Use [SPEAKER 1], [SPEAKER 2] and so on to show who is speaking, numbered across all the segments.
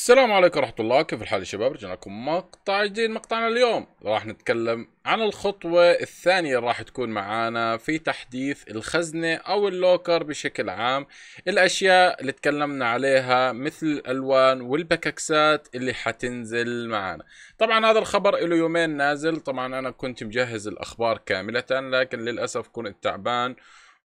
[SPEAKER 1] السلام عليكم ورحمة الله كيف الحال يا شباب رجعنا لكم مقطع جديد مقطعنا اليوم راح نتكلم عن الخطوة الثانية اللي راح تكون معانا في تحديث الخزنة او اللوكر بشكل عام الاشياء اللي تكلمنا عليها مثل الالوان والبككسات اللي حتنزل معانا طبعا هذا الخبر له يومين نازل طبعا انا كنت مجهز الاخبار كاملة لكن للأسف كنت تعبان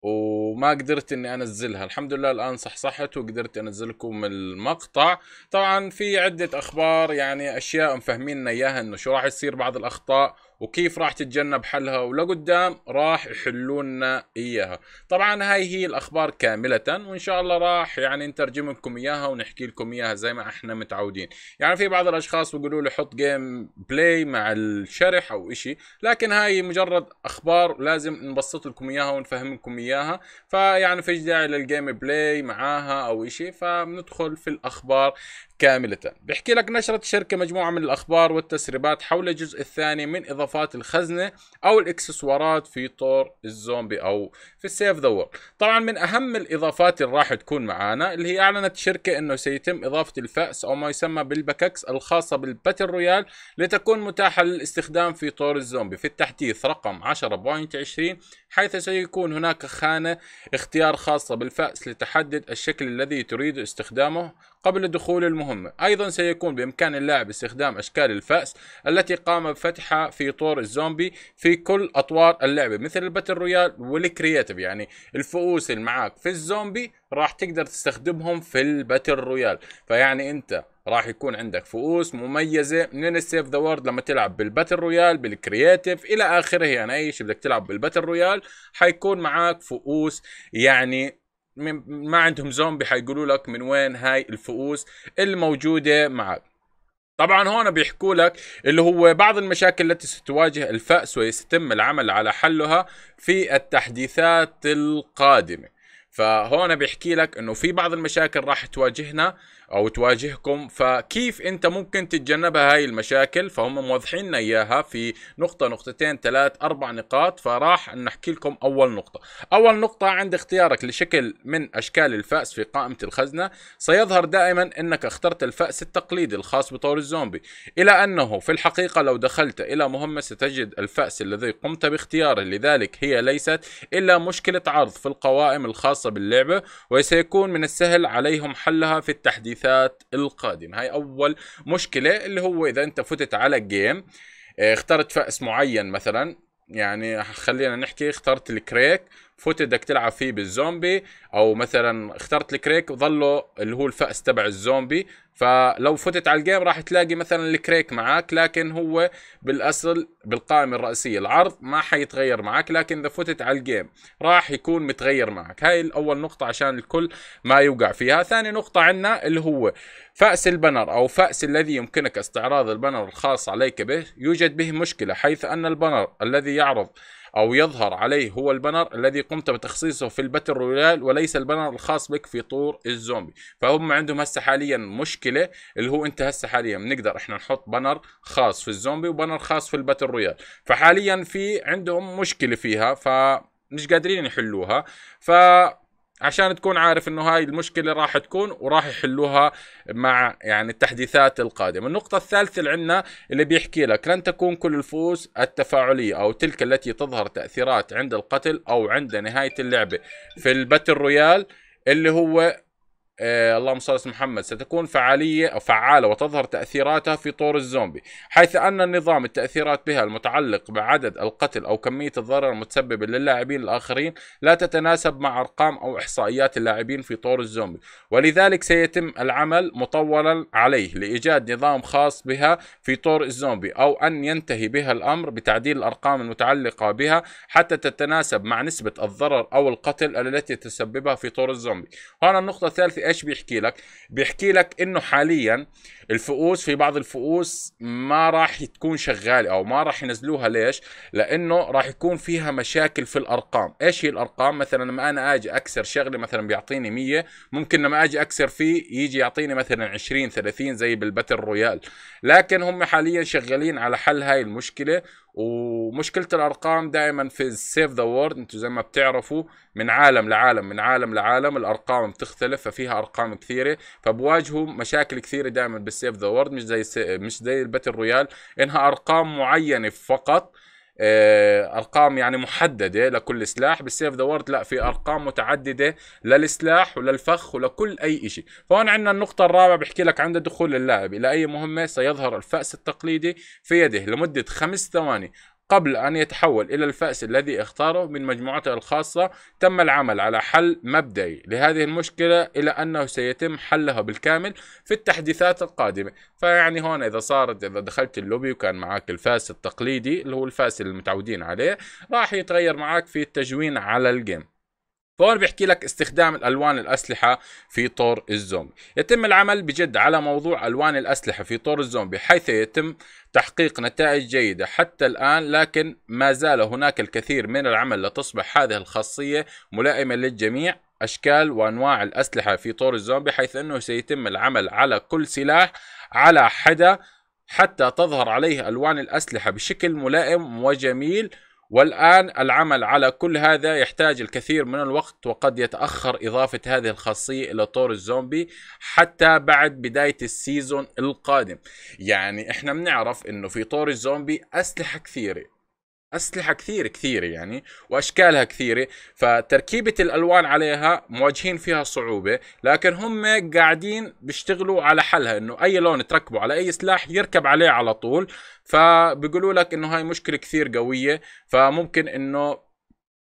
[SPEAKER 1] وما قدرت اني انزلها الحمد لله الان صحصحت وقدرت انزلكم المقطع طبعا في عده اخبار يعني اشياء مفهمين اياها انه شو راح يصير بعض الاخطاء وكيف راح تتجنب حلها ولقدام راح يحلونا لنا اياها طبعا هاي هي الاخبار كامله وان شاء الله راح يعني نترجم لكم اياها ونحكي لكم اياها زي ما احنا متعودين يعني في بعض الاشخاص بيقولوا لي حط جيم بلاي مع الشرح او اشي لكن هاي مجرد اخبار لازم نبسط لكم اياها ونفهم لكم اياها فيعني فيش داعي للجيم بلاي معاها او اشي فبندخل في الاخبار كاملة بيحكي لك نشرت الشركة مجموعة من الأخبار والتسريبات حول الجزء الثاني من إضافات الخزنة أو الإكسسوارات في طور الزومبي أو في السيف ذا طبعا من أهم الإضافات اللي راح تكون معانا اللي هي أعلنت الشركة أنه سيتم إضافة الفأس أو ما يسمى بالبككس الخاصة بالباتل رويال لتكون متاحة للاستخدام في طور الزومبي في التحديث رقم 10.20 حيث سيكون هناك خانة اختيار خاصة بالفأس لتحدد الشكل الذي تريد استخدامه قبل دخول المهمة أيضا سيكون بإمكان اللاعب استخدام أشكال الفأس التي قام بفتحها في طور الزومبي في كل أطوار اللعبة مثل الباتل رويال والكرياتيف يعني الفؤوس اللي معاك في الزومبي راح تقدر تستخدمهم في الباتل رويال فيعني أنت راح يكون عندك فؤوس مميزة من السيف ذا وورد لما تلعب بالباتل رويال بالكرياتيف إلى آخره يعني أي شيء بدك تلعب بالباتل رويال حيكون معاك فؤوس يعني ما عندهم زومبي حيقولوا لك من وين هاي الفؤوس الموجوده معك طبعا هون بيحكوا لك اللي هو بعض المشاكل التي ستواجه الفأس ويتم العمل على حلها في التحديثات القادمة فهون بيحكي لك انه في بعض المشاكل راح تواجهنا او تواجهكم فكيف انت ممكن تتجنبها هاي المشاكل فهم موضحين اياها في نقطه نقطتين ثلاث اربع نقاط فراح نحكي لكم اول نقطه اول نقطه عند اختيارك لشكل من اشكال الفاس في قائمه الخزنه سيظهر دائما انك اخترت الفاس التقليدي الخاص بطور الزومبي الى انه في الحقيقه لو دخلت الى مهمه ستجد الفاس الذي قمت باختياره لذلك هي ليست الا مشكله عرض في القوائم الخاصه باللعبه وسيكون من السهل عليهم حلها في التحديث التحديثات القادمة هاي أول مشكلة اللي هو إذا أنت فتت على جيم آه، اخترت فأس معين مثلا يعني خلينا نحكي اخترت الكريك فوت بدك تلعب فيه بالزومبي او مثلا اخترت الكريك وظله اللي هو الفأس تبع الزومبي فلو فتت على الجيم راح تلاقي مثلا الكريك معك لكن هو بالاصل بالقائمه الرئيسيه العرض ما حيتغير معك لكن اذا فتت على الجيم راح يكون متغير معك هاي الاول نقطه عشان الكل ما يوقع فيها ثاني نقطه عندنا اللي هو فأس البنر أو فأس الذي يمكنك استعراض البنر الخاص عليك به يوجد به مشكلة حيث أن البنر الذي يعرض أو يظهر عليه هو البنر الذي قمت بتخصيصه في الباتل رويال وليس البنر الخاص بك في طور الزومبي فهم عندهم هسه حاليا مشكلة اللي هو أنت هسه حاليا بنقدر إحنا نحط بنر خاص في الزومبي وبنر خاص في الباتل رويال فحاليا في عندهم مشكلة فيها ف مش قادرين يحلوها ف عشان تكون عارف انه هاي المشكله راح تكون وراح يحلوها مع يعني التحديثات القادمه النقطه الثالثه اللي عندنا اللي بيحكي لك لن تكون كل الفوز التفاعليه او تلك التي تظهر تاثيرات عند القتل او عند نهايه اللعبه في الباتل رويال اللي هو آه، اللهم صل على محمد ستكون فعالية أو فعالة وتظهر تأثيراتها في طور الزومبي حيث أن النظام التأثيرات بها المتعلق بعدد القتل أو كمية الضرر المتسبب للاعبين الآخرين لا تتناسب مع أرقام أو إحصائيات اللاعبين في طور الزومبي ولذلك سيتم العمل مطولا عليه لإيجاد نظام خاص بها في طور الزومبي أو أن ينتهي بها الأمر بتعديل الأرقام المتعلقة بها حتى تتناسب مع نسبة الضرر أو القتل التي تسببها في طور الزومبي هنا النقطة الثالثة ايش بيحكي لك بيحكي لك انه حاليا الفؤوس في بعض الفؤوس ما راح تكون شغاله او ما راح ينزلوها ليش لانه راح يكون فيها مشاكل في الارقام ايش هي الارقام مثلا لما انا اجي اكسر شغله مثلا بيعطيني 100 ممكن لما اجي اكسر فيه يجي يعطيني مثلا 20 30 زي بالباتل رويال لكن هم حاليا شغالين على حل هاي المشكله ومشكله الارقام دائما في سيف ذا وورد انتم زي ما بتعرفوا من عالم لعالم من عالم لعالم الارقام بتختلف ففيها ارقام كثيره فبواجهوا مشاكل كثيره دائما بالسيف ذا وورد مش زي مش زي الباتل رويال انها ارقام معينه فقط آه، ارقام يعني محدده لكل سلاح بالسيف ذا وورد لا في ارقام متعدده للسلاح وللفخ ولكل اي شيء فهون عندنا النقطه الرابعه بحكي لك عند دخول اللاعب الى اي مهمه سيظهر الفاس التقليدي في يده لمده خمس ثواني قبل أن يتحول إلى الفأس الذي اختاره من مجموعته الخاصة تم العمل على حل مبدئي لهذه المشكلة إلى أنه سيتم حلها بالكامل في التحديثات القادمة فيعني هون إذا صارت إذا دخلت اللوبي وكان معاك الفاس التقليدي اللي هو الفاس اللي متعودين عليه راح يتغير معاك في التجوين على الجيم فهون بيحكي لك استخدام الالوان الاسلحه في طور الزومبي يتم العمل بجد على موضوع الوان الاسلحه في طور الزومبي حيث يتم تحقيق نتائج جيده حتى الان لكن ما زال هناك الكثير من العمل لتصبح هذه الخاصيه ملائمه للجميع اشكال وانواع الاسلحه في طور الزومبي حيث انه سيتم العمل على كل سلاح على حدا حتى تظهر عليه الوان الاسلحه بشكل ملائم وجميل والآن العمل على كل هذا يحتاج الكثير من الوقت وقد يتأخر إضافة هذه الخاصية إلى طور الزومبي حتى بعد بداية السيزون القادم يعني إحنا بنعرف إنه في طور الزومبي أسلحة كثيرة اسلحه كثير كثيره يعني واشكالها كثيره فتركيبه الالوان عليها مواجهين فيها صعوبه لكن هم قاعدين بيشتغلوا على حلها انه اي لون تركبه على اي سلاح يركب عليه على طول فبيقولوا لك انه هاي مشكله كثير قويه فممكن انه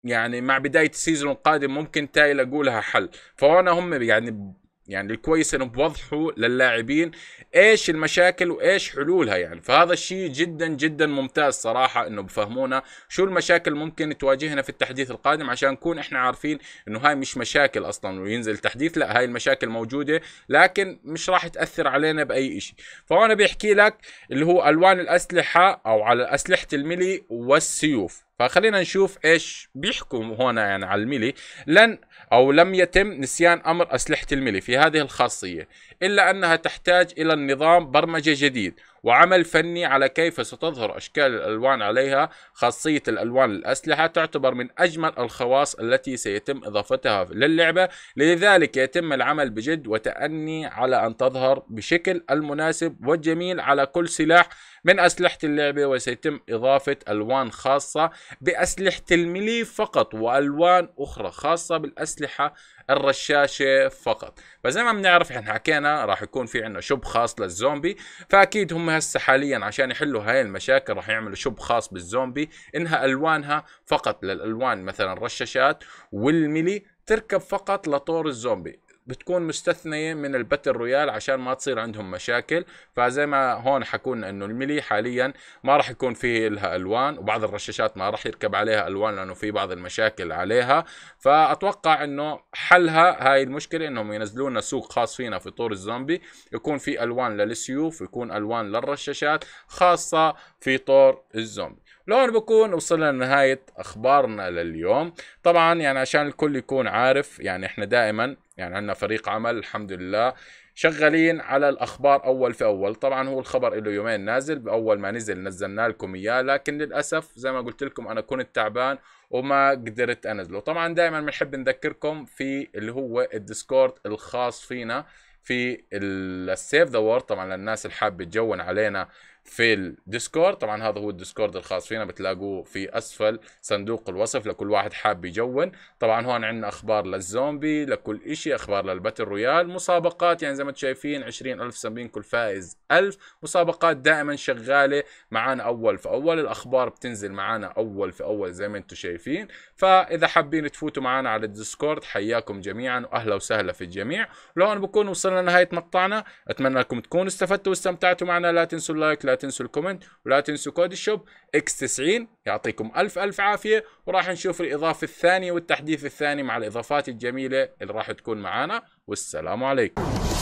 [SPEAKER 1] يعني مع بدايه السيزون القادم ممكن تايل لها حل فهون هم يعني يعني الكويس انه بوضحوا للاعبين ايش المشاكل وايش حلولها يعني فهذا الشيء جدا جدا ممتاز صراحه انه بفهمونا شو المشاكل ممكن تواجهنا في التحديث القادم عشان نكون احنا عارفين انه هاي مش مشاكل اصلا وينزل تحديث لا هاي المشاكل موجوده لكن مش راح تاثر علينا باي شيء فهون بيحكي لك اللي هو الوان الاسلحه او على اسلحه الملي والسيوف فخلينا نشوف ايش بيحكم هنا يعني على الميلي لن او لم يتم نسيان امر اسلحه الميلي في هذه الخاصيه الا انها تحتاج الى النظام برمجه جديد وعمل فني على كيف ستظهر أشكال الألوان عليها خاصية الألوان الأسلحة تعتبر من أجمل الخواص التي سيتم إضافتها للعبة لذلك يتم العمل بجد وتأني على أن تظهر بشكل المناسب والجميل على كل سلاح من أسلحة اللعبة وسيتم إضافة ألوان خاصة بأسلحة الميلي فقط وألوان أخرى خاصة بالأسلحة الرشاشه فقط فزي ما بنعرف احنا حكينا راح يكون في عندنا شوب خاص للزومبي فاكيد هم هسه حاليا عشان يحلوا هاي المشاكل راح يعملوا شوب خاص بالزومبي انها الوانها فقط للالوان مثلا الرشاشات والميلي تركب فقط لطور الزومبي بتكون مستثنيه من الباتل رويال عشان ما تصير عندهم مشاكل فزي ما هون حكون انه الميلي حاليا ما راح يكون فيه لها الوان وبعض الرشاشات ما راح يركب عليها الوان لانه في بعض المشاكل عليها فاتوقع انه حلها هاي المشكله انهم ينزلوا لنا سوق خاص فينا في طور الزومبي يكون في الوان للسيوف يكون الوان للرشاشات خاصه في طور الزومبي لهون بكون وصلنا لنهاية أخبارنا لليوم طبعا يعني عشان الكل يكون عارف يعني احنا دائما يعني عندنا فريق عمل الحمد لله شغالين على الاخبار اول في اول طبعا هو الخبر له يومين نازل باول ما نزل نزلنا لكم اياه لكن للاسف زي ما قلت لكم انا كنت تعبان وما قدرت انزله طبعا دائما بنحب نذكركم في اللي هو الديسكورد الخاص فينا في السيف ذا وورد طبعا للناس اللي حابه تجون علينا في الديسكورد طبعا هذا هو الديسكورد الخاص فينا بتلاقوه في اسفل صندوق الوصف لكل واحد حاب يجون طبعا هون عندنا اخبار للزومبي لكل شيء اخبار للباتل رويال مسابقات يعني زي ما انتم شايفين 20000 سمين كل فائز 1000 مسابقات دائما شغاله معانا اول فاول الاخبار بتنزل معانا اول فاول زي ما انتم شايفين فاذا حابين تفوتوا معانا على الديسكورد حياكم جميعا واهلا وسهلا في الجميع لهون بكون وصلنا لنهايه مقطعنا اتمنى لكم تكونوا استفدتوا واستمتعتوا معنا لا تنسوا اللايك لا تنسوا الكومنت ولا تنسوا كود الشوب اكس 90 يعطيكم الف الف عافيه وراح نشوف الاضافه الثانيه والتحديث الثاني مع الاضافات الجميله اللي راح تكون معانا والسلام عليكم